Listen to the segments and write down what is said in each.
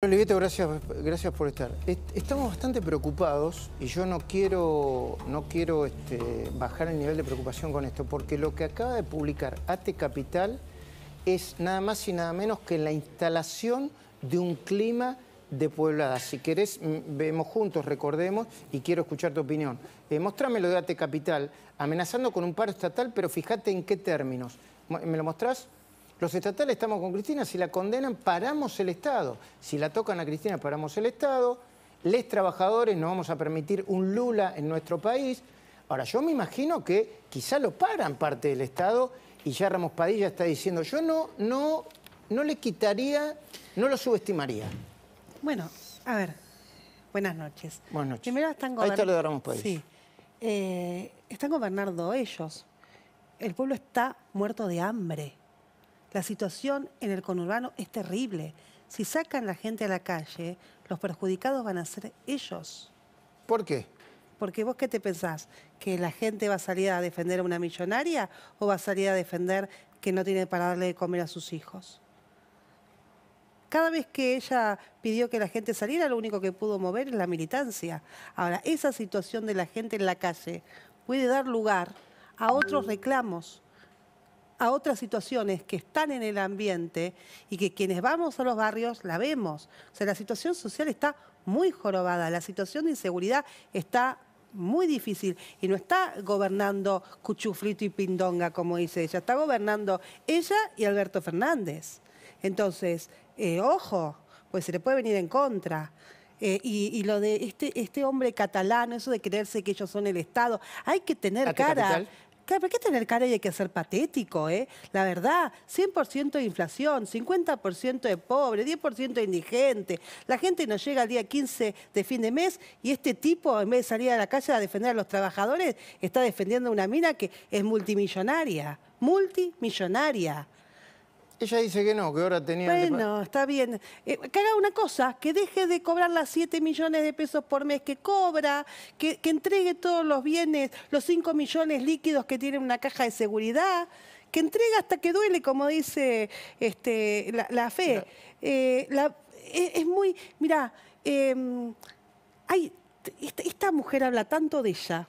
Olivieto, gracias, gracias por estar. Estamos bastante preocupados y yo no quiero, no quiero este, bajar el nivel de preocupación con esto, porque lo que acaba de publicar AT Capital es nada más y nada menos que la instalación de un clima de pueblada. Si querés, vemos juntos, recordemos, y quiero escuchar tu opinión. Eh, mostrame lo de AT Capital, amenazando con un paro estatal, pero fíjate en qué términos. ¿Me lo mostrás? Los estatales estamos con Cristina, si la condenan, paramos el Estado. Si la tocan a Cristina, paramos el Estado. Les trabajadores no vamos a permitir un Lula en nuestro país. Ahora, yo me imagino que quizá lo paran parte del Estado y ya Ramos Padilla está diciendo, yo no, no, no le quitaría, no lo subestimaría. Bueno, a ver, buenas noches. Buenas noches. Primero están gobernando... Ahí está lo de Ramos Padilla. Sí. Eh, están gobernando ellos. El pueblo está muerto de hambre. La situación en el conurbano es terrible. Si sacan la gente a la calle, los perjudicados van a ser ellos. ¿Por qué? Porque vos qué te pensás, que la gente va a salir a defender a una millonaria o va a salir a defender que no tiene para darle de comer a sus hijos. Cada vez que ella pidió que la gente saliera, lo único que pudo mover es la militancia. Ahora, esa situación de la gente en la calle puede dar lugar a otros reclamos a otras situaciones que están en el ambiente y que quienes vamos a los barrios la vemos. O sea, la situación social está muy jorobada, la situación de inseguridad está muy difícil y no está gobernando cuchufrito y pindonga, como dice ella, está gobernando ella y Alberto Fernández. Entonces, eh, ojo, pues se le puede venir en contra. Eh, y, lo de este, este hombre catalano, eso de creerse que ellos son el Estado, hay que tener cara. Claro, ¿por qué tener cara y hay que ser patético, ¿eh? La verdad, 100% de inflación, 50% de pobre, 10% de indigente. La gente nos llega al día 15 de fin de mes y este tipo, en vez de salir a la calle a defender a los trabajadores, está defendiendo una mina que es multimillonaria, multimillonaria. Ella dice que no, que ahora tenía... Bueno, está bien. Eh, que haga una cosa, que deje de cobrar las 7 millones de pesos por mes que cobra, que, entregue todos los bienes, los 5 millones líquidos que tiene una caja de seguridad, que entregue hasta que duele, como dice este, la, fe. Eh, e, es, muy... Mira, hay, em, esta mujer habla tanto de ella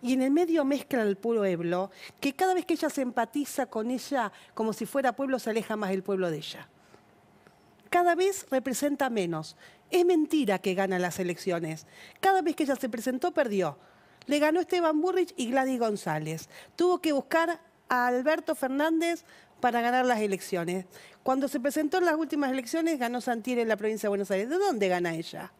y en el medio mezcla puro pueblo, que cada vez que ella se empatiza con ella, como si fuera pueblo, se aleja más el pueblo de ella. Cada vez representa menos. Es mentira que gana las elecciones. Cada vez que ella se presentó, perdió. Le ganó Esteban Burrich y Gladys González. Tuvo que buscar a Alberto Fernández para ganar las elecciones. Cuando se presentó en las últimas elecciones, ganó Santier en la provincia de Buenos Aires. ¿De dónde gana ella?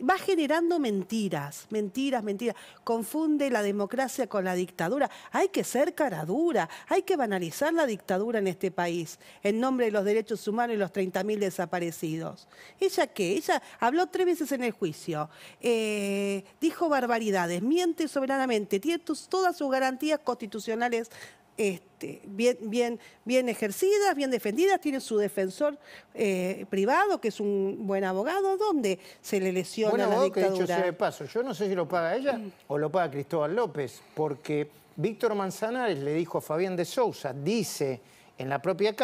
va generando mentiras, mentiras, mentiras. Confunde la democracia con la dictadura. Hay que ser cara dura, hay que banalizar la dictadura en este país en nombre de los derechos humanos y los 30.000 desaparecidos. ¿Ella qué? Ella habló tres veces en el juicio, eh, dijo barbaridades, miente soberanamente, tiene todas sus garantías constitucionales este, bien, bien, bien ejercidas, bien defendidas, tiene su defensor eh, privado, que es un buen abogado, donde se le lesiona la dictadura. de paso, yo no sé si lo paga ella mm. o lo paga Cristóbal López, porque Víctor Manzanares le dijo a Fabián de Sousa, dice en la propia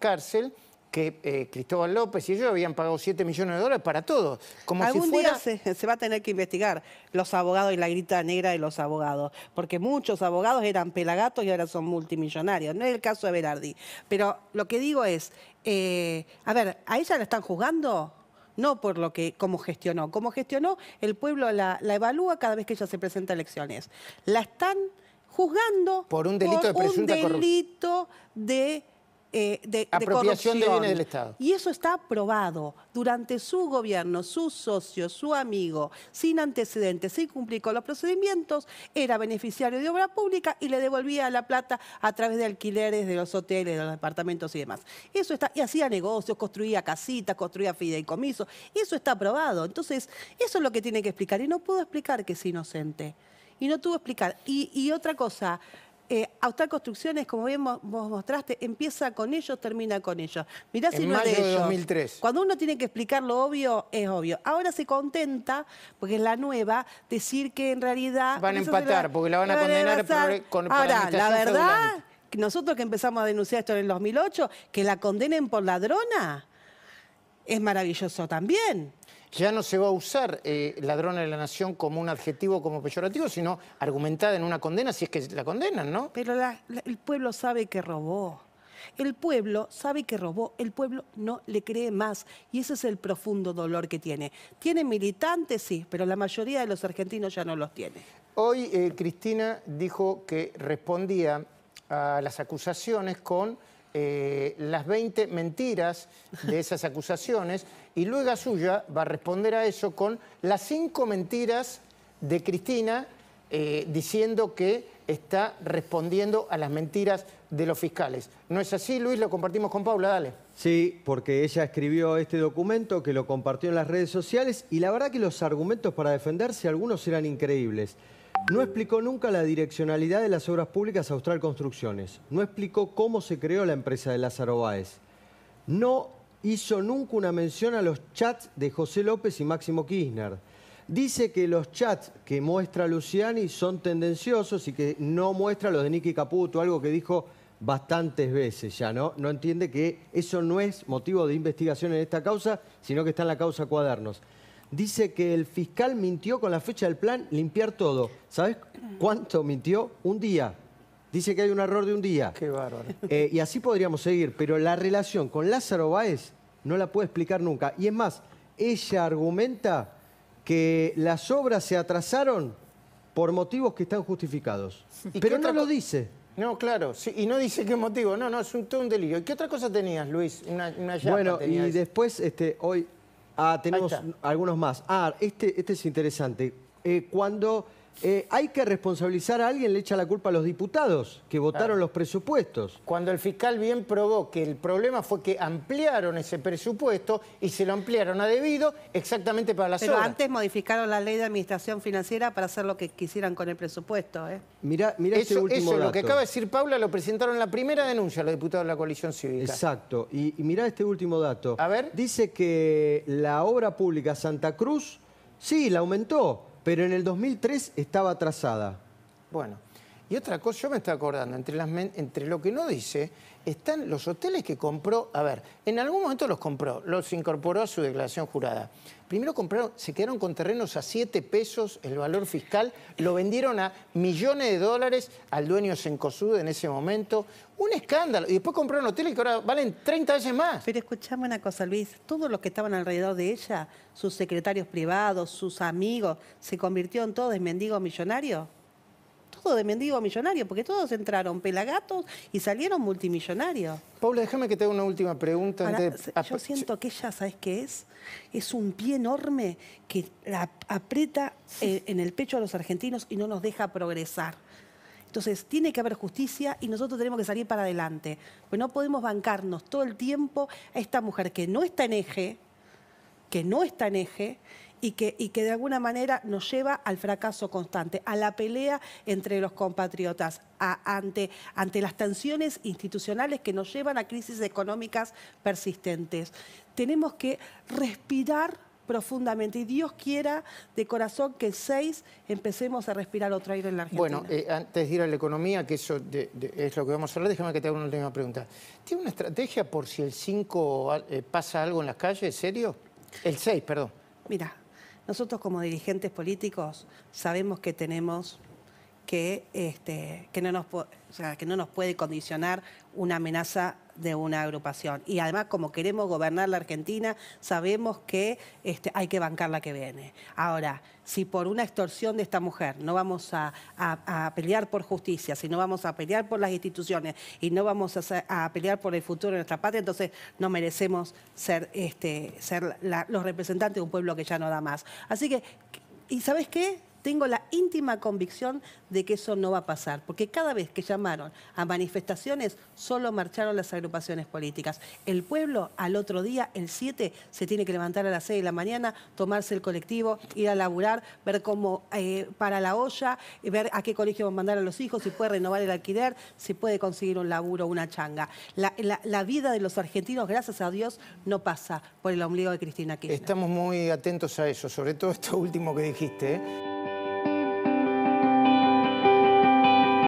cárcel, que eh, Cristóbal López y yo habían pagado 7 millones de dólares para todo. Como Algún día se, va a tener que investigar los abogados y la grita negra de los abogados, porque muchos abogados eran pelagatos y ahora son multimillonarios. No es el caso de Berardi. Pero lo que digo es, eh, a ver, ¿a ella la están juzgando? no por lo que como gestionó. Como gestionó, el pueblo la, evalúa cada vez que ella se presenta a elecciones. La están juzgando por un delito de presunta corrupción. de eh, de, Apropiación de, bienes del Estado. Y eso está aprobado Durante su gobierno, su socio, su amigo, sin antecedentes, sin cumplir con los procedimientos, era beneficiario de obra pública y le devolvía la plata a través de alquileres de los hoteles, de los departamentos y demás. Eso está, y hacía negocios, construía casitas, construía fideicomisos. Eso está aprobado. Entonces, eso es lo que tiene que explicar. Y no pudo explicar que es inocente. Y no tuvo explicar. y otra cosa, eh, Austral Construcciones, como bien vos mostraste, empieza con ellos, termina con ellos. Mirá si no mayo de 2003. Cuando uno tiene que explicar lo obvio, es obvio. Ahora se contenta, porque es la nueva, decir que en realidad... Van a empatar, porque la van a condenar por, Ahora, la, la verdad, nosotros que empezamos a denunciar esto en el 2008, que la condenen por ladrona es maravilloso también. Ya no se va a usar eh, ladrona de la nación como un adjetivo, como peyorativo, sino argumentada en una condena, si es que la condenan, ¿no? Pero el pueblo sabe que robó. El pueblo sabe que robó, el pueblo no le cree más y ese es el profundo dolor que tiene. Tiene militantes, sí, pero la mayoría de los argentinos ya no los tiene. Hoy eh, Cristina dijo que respondía a las acusaciones con eh, las 20 mentiras de esas acusaciones y luego suya va a responder a eso con las 5 mentiras de Cristina eh, diciendo que está respondiendo a las mentiras de los fiscales. ¿No es así, Luis? Lo compartimos con Paula, dale. Sí, porque ella escribió este documento que lo compartió en las redes sociales y la verdad que los argumentos para defenderse algunos eran increíbles. No explicó nunca la direccionalidad de las obras públicas a Austral Construcciones. No explicó cómo se creó la empresa de Lázaro Báez. No hizo nunca una mención a los chats de José López y Máximo Kirchner. Dice que los chats que muestra Luciani son tendenciosos y que no muestra los de Nicky Caputo, algo que dijo bastantes veces ya, ¿no? No entiende que eso no es motivo de investigación en esta causa, sino que está en la causa cuadernos dice que el fiscal mintió con la fecha del plan limpiar todo. ¿Sabes cuánto mintió? Un día. Dice que hay un error de un día. Qué bárbaro. Eh, y así podríamos seguir, pero la relación con Lázaro Báez no la puede explicar nunca. Y es más, ella argumenta que las obras se atrasaron por motivos que están justificados. Pero no lo dice. No, claro, sí, y no dice qué motivo, no, no, es un, todo un delirio. ¿Y qué otra cosa tenías, Luis? Una, bueno, y después, este, hoy Ah, tenemos algunos más. Ah, este, este es interesante. Eh, cuando eh, hay que responsabilizar a alguien, le echa la culpa a los diputados que votaron los presupuestos. Cuando el fiscal bien probó que el problema fue que ampliaron ese presupuesto y se lo ampliaron a debido exactamente para las Pero antes modificaron la ley de administración financiera para hacer lo que quisieran con el presupuesto. ¿eh? Mirá, eso, eso, lo que acaba de decir Paula, lo presentaron en la primera denuncia los diputados de la coalición civil. Exacto. Y, y mirá este último dato. A ver. Dice que la obra pública Santa Cruz, sí, la aumentó pero en el 2003 estaba atrasada. Bueno. Y otra cosa, yo me estoy acordando, entre, lo que no dice, están los hoteles que compró, a ver, en algún momento los compró, los incorporó a su declaración jurada. Primero compraron, se quedaron con terrenos a 7 pesos el valor fiscal, lo vendieron a millones de dólares al dueño Sencosud en ese momento. Un escándalo. Y después compraron hoteles que ahora valen 30 veces más. Pero escuchame una cosa, Luis. Todos los que estaban alrededor de ella, sus secretarios privados, sus amigos, ¿se convirtió en todos en mendigos millonarios? todo de mendigo a millonario, porque todos entraron pelagatos y salieron multimillonarios. Paula, déjame que te haga una última pregunta. Yo siento que ella, ¿sabes qué es? Es un pie enorme que la aprieta eh, en el pecho a los argentinos y no nos deja progresar. Entonces, tiene que haber justicia y nosotros tenemos que salir para adelante. Pues no podemos bancarnos todo el tiempo a esta mujer que no está en eje, que no está en eje y que, y que de alguna manera nos lleva al fracaso constante, a la pelea entre los compatriotas, ante, ante las tensiones institucionales que nos llevan a crisis económicas persistentes. Tenemos que respirar profundamente. Y Dios quiera de corazón que el seis empecemos a respirar otro aire en la Argentina. Bueno, eh, antes de ir a la economía, que eso es lo que vamos a hablar, déjame que te haga una última pregunta. ¿Tiene una estrategia por si el 5 eh, pasa algo en las calles? ¿Serio? El 6, perdón. Mira, nosotros como dirigentes políticos sabemos que tenemos que, este, que, no nos, que no nos puede condicionar una amenaza de una agrupación. Y además, como queremos gobernar la Argentina, sabemos que este, hay que bancar la que viene. Ahora, si por una extorsión de esta mujer no vamos a, pelear por justicia, si no vamos a pelear por las instituciones y no vamos a, pelear por el futuro de nuestra patria, entonces no merecemos ser, este, ser los representantes de un pueblo que ya no da más. Así que, ¿y sabes qué? Tengo la íntima convicción de que eso no va a pasar, porque cada vez que llamaron a manifestaciones solo marcharon las agrupaciones políticas. El pueblo al otro día, el 7, se tiene que levantar a las 6 de la mañana, tomarse el colectivo, ir a laburar, ver cómo eh, para la olla, ver a qué colegio van a mandar a los hijos, si puede renovar el alquiler, si puede conseguir un laburo, una changa. La, vida de los argentinos, gracias a Dios, no pasa por el ombligo de Cristina Kirchner. Estamos muy atentos a eso, sobre todo esto último que dijiste. ¿eh?